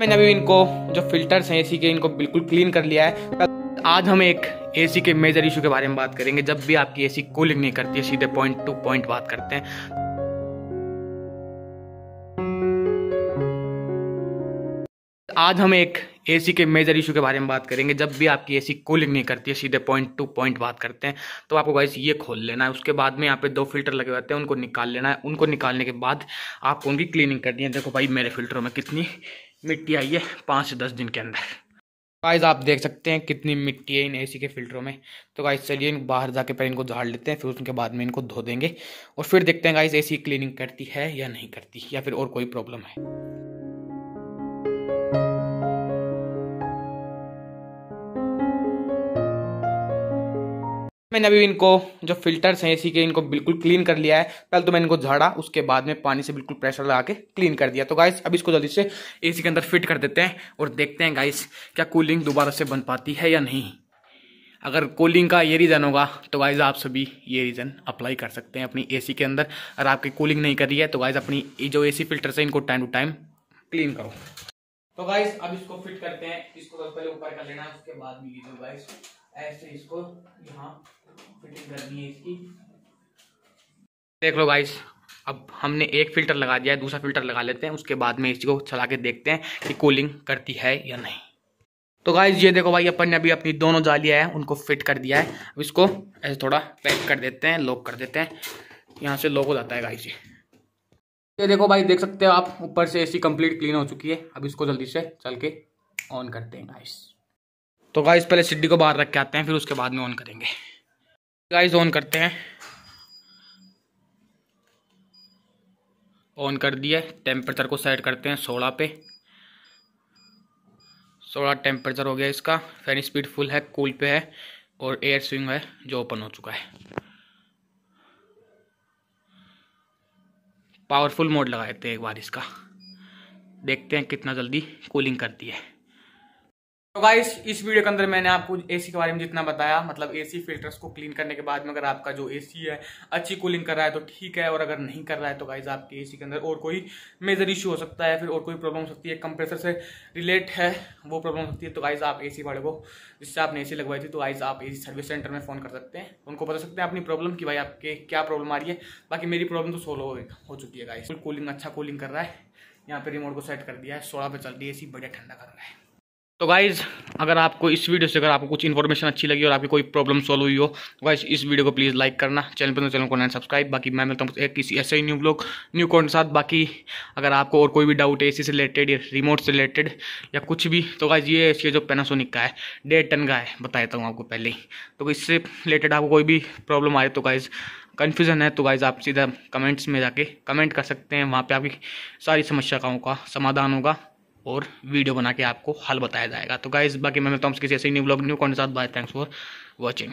मैंने अभी इनको जो फिल्टर्स हैं एसी के इनको बिल्कुल क्लीन कर लिया है आज हम एक एसी के मेजर इशू के बारे में बात करेंगे जब भी आपकी एसी कूलिंग नहीं करती है सीधे पॉइंट टू पॉइंट बात करते हैं आज हम एक एसी के मेजर इशू के बारे में बात करेंगे जब भी आपकी एसी कूलिंग नहीं करती है सीधे पॉइंट टू पॉइंट बात करते हैं तो आपको गाइस ये खोल लेना है उसके बाद में यहाँ पे दो फिल्टर लगे हुए हैं उनको निकाल लेना है उनको निकालने के बाद आपको उनकी क्लीनिंग करनी है देखो भाई मेरे फिल्टरों में कितनी मिट्टी आई है पाँच से दस दिन के अंदर गाइज आप देख सकते हैं कितनी मिट्टी है इन एसी के फिल्टरों में तो गाइज चलिए बाहर जाके पहले इनको झाड़ लेते हैं फिर उसके बाद में इनको धो देंगे और फिर देखते हैं गाइज एसी क्लीनिंग करती है या नहीं करती या फिर और कोई प्रॉब्लम है मैंने अभी इनको जो फिल्टर्स हैं इसी के इनको बिल्कुल क्लीन कर लिया है पहले तो मैंने इनको झाड़ा उसके बाद में पानी से बिल्कुल प्रेशर लगा के क्लीन कर दिया तो गाइस अब इसको जल्दी से एसी के अंदर फिट कर देते हैं और देखते हैं गाइस क्या कूलिंग दोबारा से बन पाती है या नहीं अगर कूलिंग का ये रीज़न होगा तो गाइज़ आप सभी ये रीज़न अप्लाई कर सकते हैं अपनी ए के अंदर अगर आपकी कूलिंग नहीं कर रही है तो गाइज़ अपनी जो ए फिल्टर से इनको टाइम टू टाइम क्लीन करो तो गाइस अब इसको फिट करते हैं इसको तो पहले ऊपर कर लेना है उसके बाद में ये जो गाइस ऐसे इसको यहाँ फिटिंग करनी है इसकी देख लो गाइस अब हमने एक फिल्टर लगा दिया है दूसरा फिल्टर लगा लेते हैं उसके बाद में इसको चला के देखते हैं कि कूलिंग करती है या नहीं तो गाइज ये देखो भाई अपन ने अभी अपनी दोनों जालियाँ हैं उनको फिट कर दिया है अब इसको ऐसे थोड़ा पैक कर देते हैं लॉक कर देते हैं यहाँ से लॉक हो जाता है गाइज ये ये देखो भाई देख सकते हो आप ऊपर से एसी कंप्लीट क्लीन हो चुकी है अब इसको जल्दी से चल के ऑन करते हैं गाइस तो गाइस पहले सीडी को बाहर रख के आते हैं फिर उसके बाद में ऑन करेंगे गाइस ऑन करते हैं ऑन कर दिया टेम्परेचर को सेट करते हैं सोलह पे सोलह टेम्परेचर हो गया इसका फैन स्पीड फुल है कूल पे है और एयर स्विंग है जो ओपन हो चुका है पावरफुल मोड लगा देते हैं एक बार इसका देखते हैं कितना जल्दी कूलिंग करती है तो गाइस इस वीडियो के अंदर मैंने आपको एसी के बारे में जितना बताया मतलब एसी फिल्टर्स को क्लीन करने के बाद में अगर आपका जो एसी है अच्छी कूलिंग कर रहा है तो ठीक है और अगर नहीं कर रहा है तो गाइस आपके एसी के अंदर और कोई मेजर इशू हो सकता है फिर और कोई प्रॉब्लम हो सकती है कंप्रेसर से रिलेट है वो प्रॉब्लम हो सकती है तो गाइज आप ए वाले को जिससे आपने ए लगवाई थी तो गाइज आप ए सर्विस सेंटर में फ़ोन कर सकते हैं उनको बता सकते हैं अपनी प्रॉब्लम की भाई आपके क्या प्रॉब्लम आ रही है बाकी मेरी प्रॉब्लम तो सोल्व हो चुकी है गाइज कूलिंग अच्छा कूलिंग कर रहा है यहाँ पर रिमोट को सेट कर दिया है सोलह पे चल रही है ए बढ़िया ठंडा कर रहा है तो गाइज़ अगर आपको इस वीडियो से अगर आपको कुछ इन्फॉर्मेशन अच्छी लगी और आपकी कोई प्रॉब्लम सॉल्व हुई हो तो गाइज इस वीडियो को प्लीज़ लाइक करना चैनल पर चैनल को नाइन सब्सक्राइब बाकी मैं मिलता हूँ एक किसी ऐसे ही न्यू ब्लॉग न्यू कॉन्ट के साथ बाकी अगर आपको और कोई भी डाउट है इसी से रिलेटेड या रिमोट से रिलेटेड या कुछ भी तो गाइज ये इसके जो पेनासोनिक का है डेढ़ टन का है बता देता हूँ आपको पहले ही तो इससे रिलेटेड आपको कोई भी प्रॉब्लम आए तो गाइज़ कन्फ्यूज़न है तो गाइज़ आप सीधा कमेंट्स में जाके कमेंट कर सकते हैं वहाँ पर आपकी सारी समस्याओं का समाधान होगा और वीडियो बना के आपको हल बताया जाएगा तो गाइज बाकी मैं मिलता हूँ किसी ऐसे न्यू ब्लॉग न्यू कॉन्ट साथ बाय थैंक्स फॉर वॉचिंग